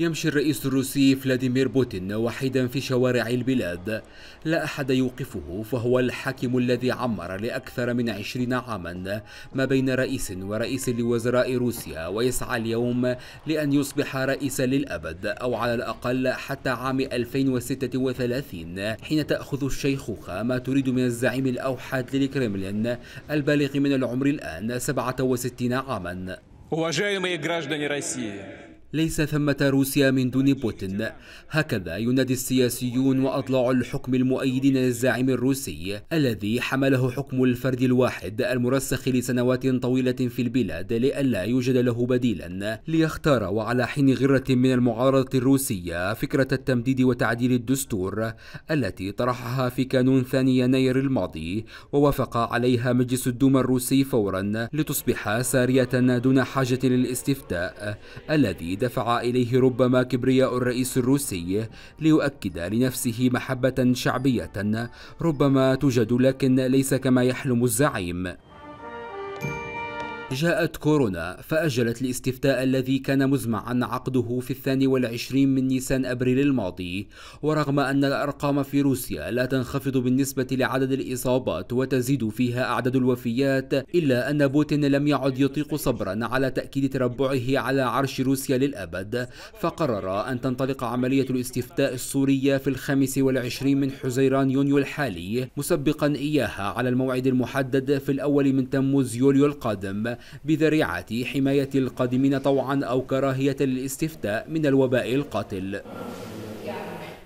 يمشي الرئيس الروسي فلاديمير بوتين وحيدا في شوارع البلاد لا أحد يوقفه فهو الحاكم الذي عمر لأكثر من عشرين عاما ما بين رئيس ورئيس لوزراء روسيا ويسعى اليوم لأن يصبح رئيسا للأبد أو على الأقل حتى عام 2036 حين تأخذ الشيخوخة ما تريد من الزعيم الأوحد للكرملين البالغ من العمر الآن 67 عاما ليس ثمة روسيا من دون بوتين هكذا ينادي السياسيون وأضلاع الحكم المؤيدين للزعيم الروسي الذي حمله حكم الفرد الواحد المرسخ لسنوات طويلة في البلاد لئلا يوجد له بديلا ليختار وعلى حين غرة من المعارضة الروسية فكرة التمديد وتعديل الدستور التي طرحها في كانون ثاني يناير الماضي ووافق عليها مجلس الدوما الروسي فورا لتصبح سارية دون حاجة للاستفتاء الذي دفع إليه ربما كبرياء الرئيس الروسي ليؤكد لنفسه محبة شعبية ربما توجد لكن ليس كما يحلم الزعيم جاءت كورونا فأجلت الاستفتاء الذي كان مزمعا عقده في الثاني والعشرين من نيسان أبريل الماضي ورغم أن الأرقام في روسيا لا تنخفض بالنسبة لعدد الإصابات وتزيد فيها أعداد الوفيات إلا أن بوتين لم يعد يطيق صبرا على تأكيد تربعه على عرش روسيا للأبد فقرر أن تنطلق عملية الاستفتاء السورية في الخامس والعشرين من حزيران يونيو الحالي مسبقا إياها على الموعد المحدد في الأول من تموز يوليو القادم بذريعة حماية القادمين طوعا أو كراهية للاستفتاء من الوباء القاتل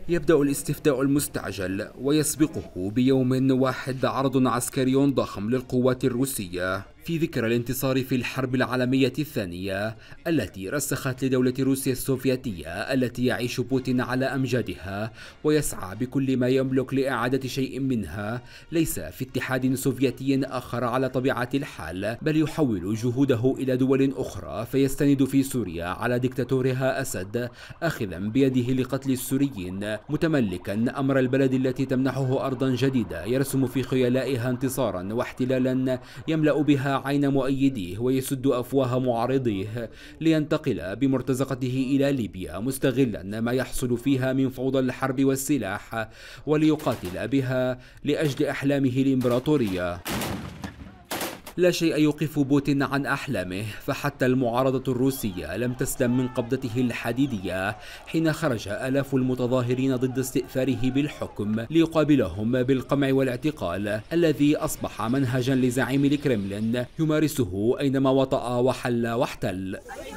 يبدأ الاستفتاء المستعجل ويسبقه بيوم واحد عرض عسكري ضخم للقوات الروسية في ذكرى الانتصار في الحرب العالمية الثانية التي رسخت لدولة روسيا السوفيتية التي يعيش بوتين على أمجادها ويسعى بكل ما يملك لإعادة شيء منها ليس في اتحاد سوفيتي آخر على طبيعة الحال بل يحول جهوده إلى دول أخرى فيستند في سوريا على دكتاتورها أسد آخذا بيده لقتل السوريين متملكا أمر البلد التي تمنحه أرضا جديدة يرسم في خيالائها انتصارا واحتلالا يملأ بها عين مؤيديه ويسد أفواه معارضيه لينتقل بمرتزقته إلى ليبيا مستغلا ما يحصل فيها من فوضى الحرب والسلاح وليقاتل بها لأجل أحلامه الإمبراطورية لا شيء يوقف بوتين عن أحلامه فحتى المعارضة الروسية لم تسلم من قبضته الحديدية حين خرج آلاف المتظاهرين ضد استئثاره بالحكم ليقابلهم بالقمع والاعتقال الذي أصبح منهجا لزعيم الكرملين يمارسه أينما وطأ وحل واحتل